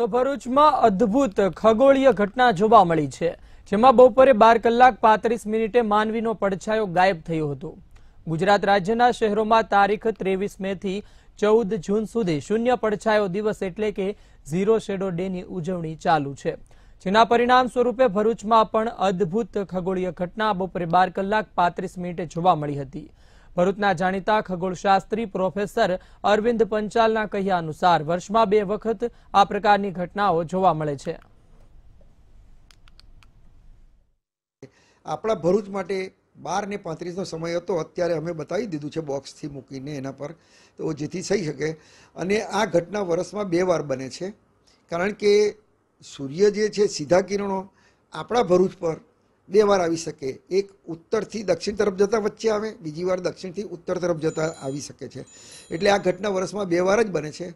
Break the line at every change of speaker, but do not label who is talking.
તો ભરૂચમાં અદ્ભુત ખગોળીય ઘટના જોવા મળી છે જેમાં બપોરે બાર કલાક પાંત્રીસ મિનિટે માનવીનો પડછાયો ગાયબ થયો હતો ગુજરાત રાજ્યના શહેરોમાં તારીખ ત્રેવીસ મે થી ચૌદ જૂન સુધી શૂન્ય પડછાયો દિવસ એટલે કે ઝીરો શેડો ડે ની ઉજવણી ચાલુ છે જેના પરિણામ સ્વરૂપે ભરૂચમાં પણ અદ્ભુત ખગોળીય ઘટના બપોરે બાર કલાક પાંત્રીસ મિનિટે જોવા મળી હતી ભરૂચના જાણીતા ખગોળશાસ્ત્રી પ્રોફેસર અરવિંદ પંચાલના કહ્યા અનુસાર વર્ષમાં બે વખત આ પ્રકારની ઘટનાઓ જોવા મળે છે
આપણા ભરૂચ માટે બાર ને પાંત્રીસનો સમય હતો અત્યારે અમે બતાવી દીધું છે બોક્સથી મૂકીને એના પર તો જેથી થઈ શકે અને આ ઘટના વર્ષમાં બે વાર બને છે કારણ કે સૂર્ય જે છે સીધા કિરણો આપણા ભરૂચ પર બે વાર આવી શકે એક ઉત્તરથી દક્ષિણ તરફ જતાં વચ્ચે આવે બીજી વાર દક્ષિણથી ઉત્તર તરફ જતાં આવી શકે છે એટલે આ ઘટના વર્ષમાં બે વાર જ બને છે